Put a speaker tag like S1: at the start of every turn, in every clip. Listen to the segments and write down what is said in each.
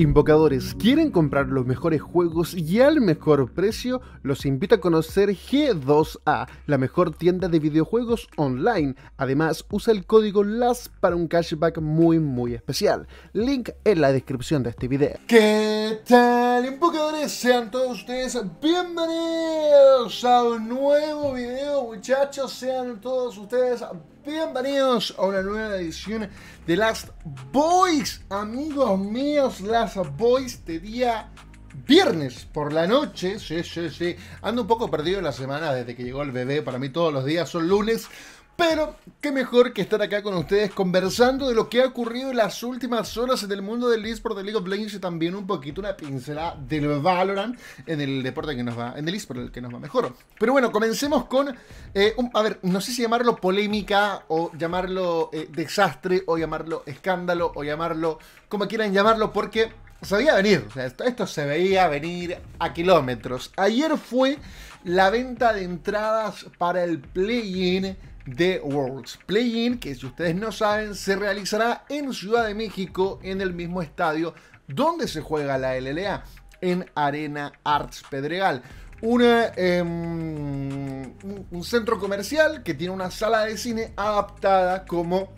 S1: Invocadores, ¿quieren comprar los mejores juegos y al mejor precio? Los invito a conocer G2A, la mejor tienda de videojuegos online. Además, usa el código LAS para un cashback muy muy especial. Link en la descripción de este video. ¿Qué tal, Invocadores? Sean todos ustedes bienvenidos a un nuevo video, muchachos. Sean todos ustedes Bienvenidos a una nueva edición de Last Boys, amigos míos, Last Boys de día viernes por la noche. Sí, sí, Ando un poco perdido la semana desde que llegó el bebé. Para mí todos los días son lunes. Pero qué mejor que estar acá con ustedes conversando de lo que ha ocurrido en las últimas horas en el mundo del eSport de League of Legends y también un poquito una pincelada del Valorant en el deporte que nos va, en el eSport el que nos va mejor. Pero bueno, comencemos con, eh, a ver, no sé si llamarlo polémica o llamarlo eh, desastre o llamarlo escándalo o llamarlo como quieran llamarlo porque se veía venir, o sea, esto, esto, se veía venir a kilómetros. Ayer fue la venta de entradas para el play-in The World's Play-In, que si ustedes no saben, se realizará en Ciudad de México, en el mismo estadio donde se juega la LLA, en Arena Arts Pedregal. Em, un centro comercial que tiene una sala de cine adaptada como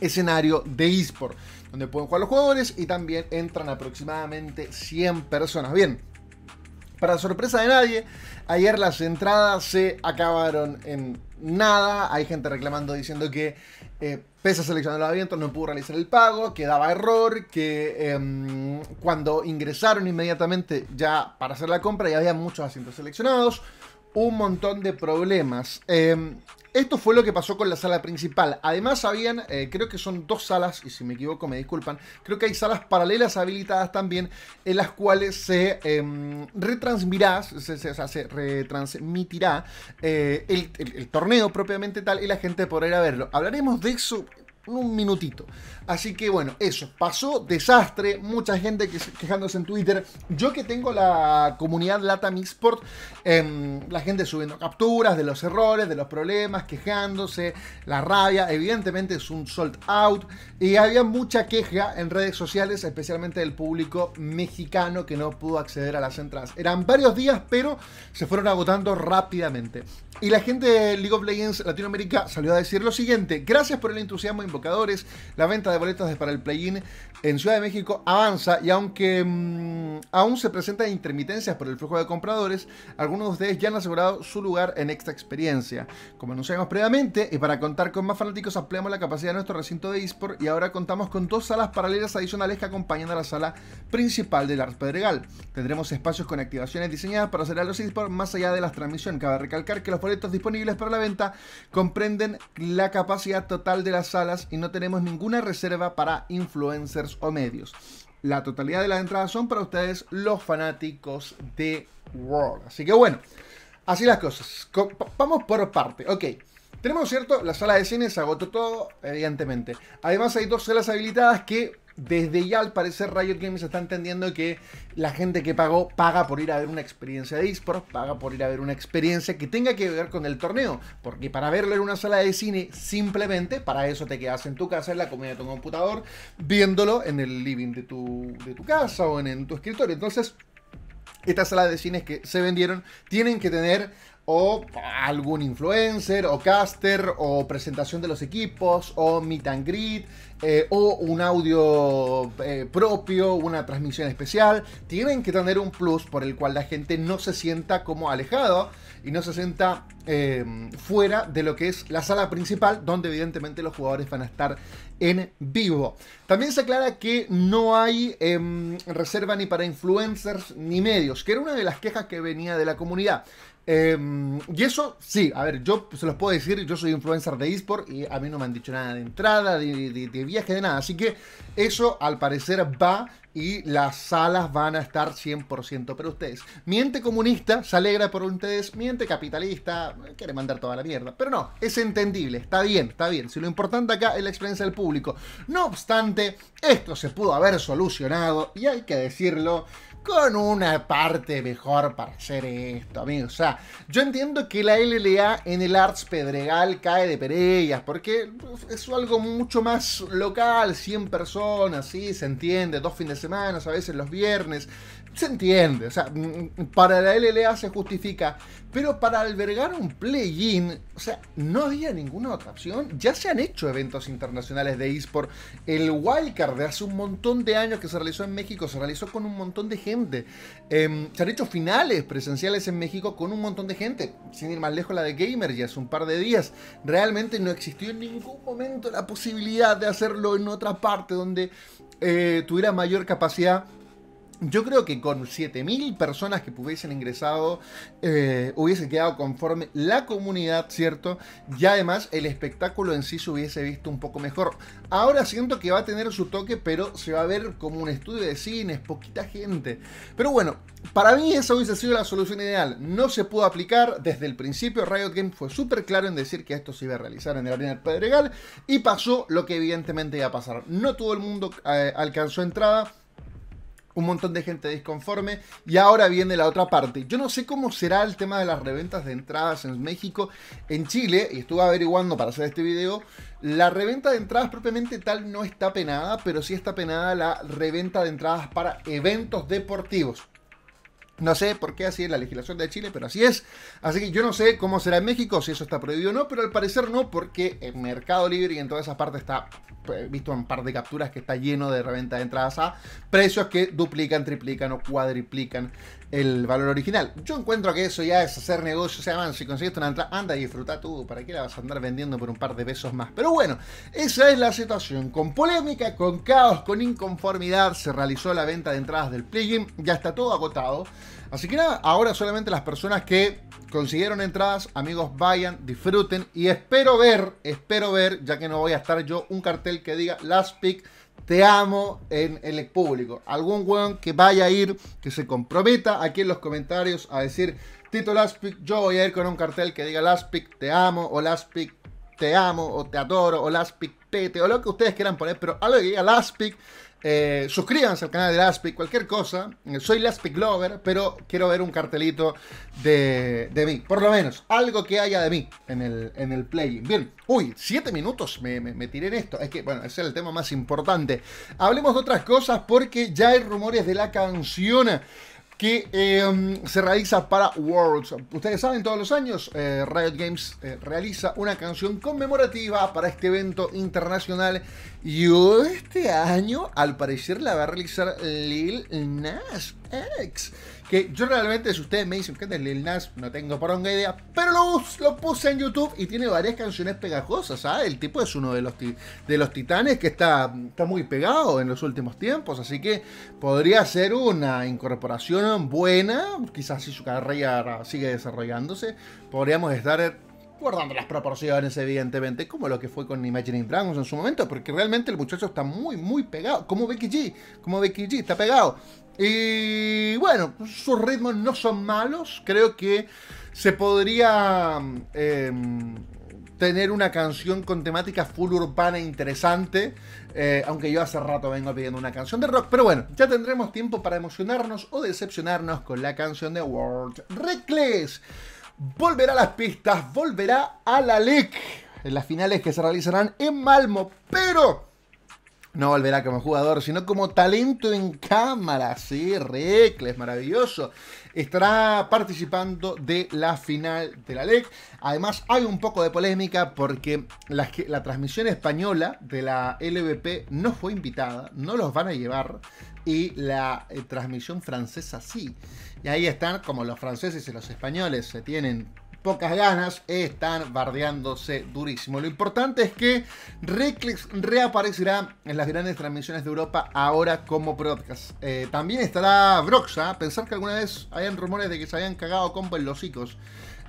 S1: escenario de eSport, donde pueden jugar los jugadores y también entran aproximadamente 100 personas. Bien, para sorpresa de nadie, ayer las entradas se acabaron en nada. Hay gente reclamando diciendo que eh, pese a seleccionar los avientos no pudo realizar el pago, que daba error, que em, cuando ingresaron inmediatamente ya para hacer la compra ya había muchos asientos seleccionados. Un montón de problemas. Em, esto fue lo que pasó con la sala principal. Además, habían, eh, creo que son dos salas, y si me equivoco me disculpan, creo que hay salas paralelas habilitadas también en las cuales se em, retransmitirá, se, eh, el, el torneo propiamente tal y la gente podrá ir a verlo. Hablaremos de eso un minutito. Así que bueno, eso, pasó desastre, mucha gente quejándose en Twitter. Yo que tengo la comunidad Latam Export, em, la gente subiendo capturas de los errores, de los problemas, quejándose, la rabia, evidentemente es un sold out. Y había mucha queja en redes sociales, especialmente del público mexicano que no pudo acceder a las entradas. Eran varios días, pero se fueron agotando rápidamente. Y la gente de League of Legends Latinoamérica salió a decir lo siguiente, gracias por el entusiasmo la venta de boletos para el play-in en Ciudad de México avanza y aunque mm, aún se presentan intermitencias por el flujo de compradores, algunos de ustedes ya han asegurado su lugar en esta experiencia. Como anunciamos previamente, y para contar con más fanáticos ampliamos la capacidad de nuestro recinto de eSport y ahora contamos con dos salas paralelas adicionales que acompañan a la sala principal del Arte Pedregal. Tendremos espacios con activaciones diseñadas para hacer a los eSport más allá de las transmisiones. Cabe recalcar que los boletos disponibles para la venta comprenden la capacidad total de las salas y no tenemos ninguna reserva para influencers o medios. La totalidad de las entradas son para ustedes los fanáticos de World. Así que bueno, así las cosas. Vamos por parte. Ok. Tenemos, ¿cierto? La sala de cine se agotó todo, evidentemente. Además hay dos salas habilitadas que desde ya al parecer Riot Games está entendiendo que la gente que pagó paga por ir a ver una experiencia de esports, paga por ir a ver una experiencia que tenga que ver con el torneo, porque para verlo en una sala de cine simplemente para eso te quedas en tu casa, en la comida de tu computador, viéndolo en el living de tu, de tu casa o en, en tu escritorio. Entonces, estas salas de cines que se vendieron tienen que tener o algún influencer o caster o presentación de los equipos o meet and greet eh, o un audio eh, propio, una transmisión especial, tienen que tener un plus por el cual la gente no se sienta como alejado y no se sienta em, fuera de lo que es la sala principal donde evidentemente los jugadores van a estar en vivo. También se aclara que no hay em, reserva ni para influencers ni medios, que era una de las quejas que venía de la comunidad. Em, y eso, sí, a ver, yo se los puedo decir, yo soy influencer de eSport y a mí no me han dicho nada de entrada, de, de viaje, de nada. Así que eso al parecer va y las salas van a estar 100% para ustedes. Miente comunista, se alegra por ustedes, miente capitalista, quiere mandar toda la mierda. Pero no, es entendible, está bien, está bien. Si lo importante acá es la experiencia del público. No obstante, esto se pudo haber solucionado y hay que decirlo con una parte mejor para hacer esto, amigos. O sea, yo entiendo que la LLA en el Arts Pedregal cae de perellas, porque es algo mucho más local, 100 personas, ¿sí? Se entiende, dos fines de semana, a veces los viernes se entiende, o sea, mm, mm, para la LLA se justifica, pero para albergar un play-in, o sea, no había ninguna otra opción. Ya se han hecho eventos internacionales de eSport. El Wildcard de hace un montón de años que se realizó en México se realizó con un montón de gente. Em, se han hecho finales presenciales en México con un montón de gente. Sin ir más lejos, la de Gamer ya hace un par de días. Realmente no existió en ningún momento la posibilidad de hacerlo en otra parte donde eh, tuviera mayor capacidad yo creo que con 7.000 personas que hubiesen ingresado, eh, hubiese quedado conforme la comunidad, ¿cierto? Y además el espectáculo en sí se hubiese visto un poco mejor. Ahora siento que va a tener su toque, pero se va a ver como un estudio de cines, poquita gente. Pero bueno, para mí esa hubiese sido la solución ideal. No se pudo aplicar desde el principio. Riot Games fue súper claro en decir que esto se iba a realizar en el Arena del Pedregal y pasó lo que evidentemente iba a pasar. No todo el mundo eh, alcanzó entrada un montón de gente disconforme y ahora viene la otra parte. Yo no sé cómo será el tema de las reventas de entradas en México. En Chile, y estuve averiguando para hacer este video, la reventa de entradas propiamente tal no está penada, pero sí está penada la reventa de entradas para eventos deportivos. No sé por qué así es la legislación de Chile, pero así es. Así que yo no sé cómo será en México, si eso está prohibido o no, pero al parecer no, porque en Mercado Libre y en todas esas partes está pues, visto un par de capturas que está lleno de reventa de entradas a precios que duplican, triplican o cuadriplican el valor original. Yo encuentro que eso ya es hacer negocio, o si consigues una entrada, anda y disfruta tú, ¿para qué la vas a andar vendiendo por un par de pesos más? Pero bueno, esa es la situación, con polémica, con caos, con inconformidad, se realizó la venta de entradas del plugin, ya está todo agotado. Así que nada, ahora solamente las personas que consiguieron entradas, amigos, vayan, disfruten y espero ver, espero ver, ya que no voy a estar yo, un cartel que diga Last Pick te amo en el público. Algún weón que vaya a ir, que se comprometa aquí en los comentarios a decir, Tito Laspic, yo voy a ir con un cartel que diga Laspic, te amo, o Laspic, te amo, o te adoro, o Laspic, pete, o lo que ustedes quieran poner, pero algo que diga Laspic eh, suscríbanse al canal de Laspic, cualquier cosa. Eh, soy Laspic Lover, pero quiero ver un cartelito de, mí. Por lo menos, algo que haya de mí en el, en el play. Bien, uy, siete minutos me, me, tiré en esto. Es que, bueno, ese es el tema más importante. Hablemos de otras cosas porque ya hay rumores de la canción que em, se realiza para Worlds. Ustedes saben, todos los años eh, Riot Games realiza una canción conmemorativa para este evento internacional y este año, al parecer, la va a realizar Lil Nas X. Que yo realmente, si ustedes me dicen que es Lil Nas, no tengo por una idea. Pero lo, puse en YouTube y tiene varias canciones pegajosas, ¿sabes? ¿ah? El tipo es uno de los, de los titanes que está, está muy pegado en los últimos tiempos. Así que podría ser una incorporación buena. Quizás si su carrera sigue desarrollándose, podríamos estar guardando las proporciones, evidentemente, como lo que fue con Imagining Dragons en su momento, porque realmente el muchacho está muy, muy pegado, como Becky G, como Becky G, está pegado. Y bueno, sus ritmos no son malos, creo que se podría em, tener una canción con temática full urbana interesante, eh, aunque yo hace rato vengo pidiendo una canción de rock, pero bueno, ya tendremos tiempo para emocionarnos o decepcionarnos con la canción de World Reckless volverá a las pistas, volverá a la LEC en las finales que se realizarán en Malmo, pero no volverá como jugador, sino como talento en cámara. Sí, Recles, maravilloso. Estará participando de la final de la LEC. Además, hay un poco de polémica porque la, transmisión española de la LVP no fue invitada, no los van a llevar. Y la eh, transmisión francesa sí. Y ahí están como los franceses y los españoles se tienen pocas ganas, están bardeándose durísimo. Lo importante es que Reclix reaparecerá en las grandes transmisiones de Europa ahora como podcast. Eh, también estará Broxa, pensar que alguna vez hayan rumores de que se habían cagado con en los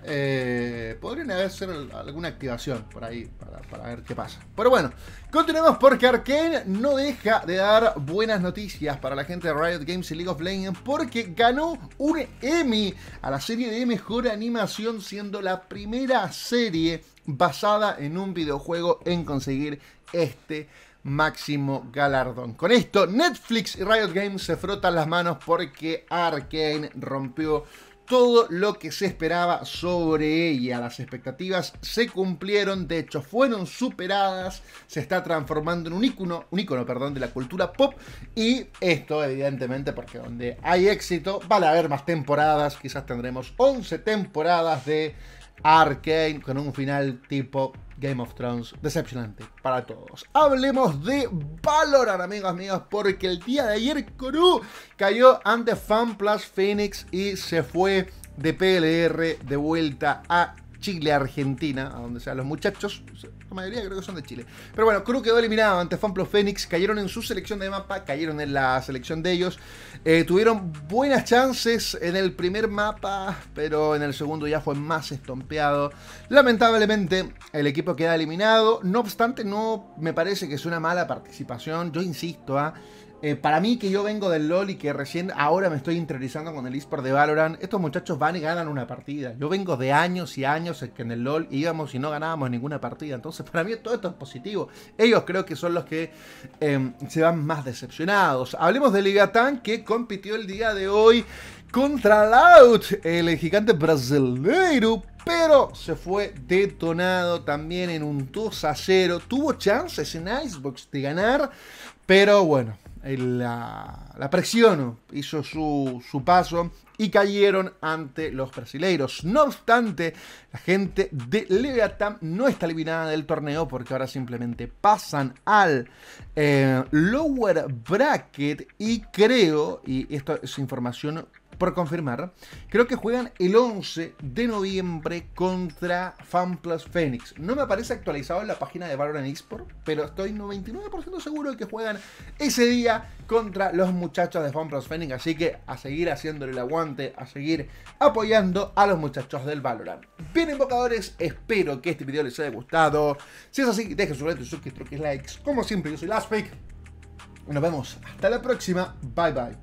S1: eh, podrían hacer alguna activación por ahí para, para, ver qué pasa. Pero bueno, continuemos porque Arkane no deja de dar buenas noticias para la gente de Riot Games y League of Legends porque ganó un Emmy a la serie de mejor animación, siendo la primera serie basada en un videojuego en conseguir este máximo galardón. Con esto, Netflix y Riot Games se frotan las manos porque Arkane rompió todo lo que se esperaba sobre ella. Las expectativas se cumplieron, de hecho fueron superadas, se está transformando en un ícono, un ícono perdón, de la cultura pop y esto evidentemente porque donde hay éxito vale a haber más temporadas, quizás tendremos 11 temporadas de Arkane con un final tipo Game of Thrones, decepcionante para todos. Hablemos de Valorant, amigos, amigos, porque el día de ayer Coru cayó ante Plus Phoenix y se fue de PLR de vuelta a Chile, Argentina, a donde sean los muchachos. La mayoría creo que son de Chile. Pero bueno, Cruz quedó eliminado ante Fan Phoenix. Cayeron en su selección de mapa, cayeron en la selección de ellos. Eh, tuvieron buenas chances en el primer mapa, pero en el segundo ya fue más estompeado. Lamentablemente, el equipo queda eliminado. No obstante, no me parece que es una mala participación. Yo insisto, a ¿ah? Eh, para mí, que yo vengo del LOL y que recién ahora me estoy interiorizando con el eSport de Valorant, estos muchachos van y ganan una partida. Yo vengo de años y años en que en el LOL íbamos y no ganábamos ninguna partida. Entonces, para mí todo esto es positivo. Ellos creo que son los que em, se van más decepcionados. Hablemos de Ligatán, que compitió el día de hoy contra Loud, el gigante brasileiro, pero se fue detonado también en un 2 a 0. Tuvo chances en Icebox de ganar, pero bueno, eh, la, presión hizo su, paso y cayeron ante los brasileiros. No obstante, la gente de Leviathan no está eliminada del torneo porque ahora simplemente pasan al eh, lower bracket y creo, y esto es información por confirmar, creo que juegan el 11 de noviembre contra Plus Phoenix. No me aparece actualizado en la página de Valorant eSports, pero estoy 99% seguro de que juegan ese día contra los muchachos de FanPlus Phoenix. Así que a seguir haciéndole el aguante, a seguir apoyando a los muchachos del Valorant. Bien, invocadores, espero que este video les haya gustado. Si es así, dejen su like, suscripción, likes. Como siempre, yo soy LastPick. Nos vemos. Hasta la próxima. Bye bye.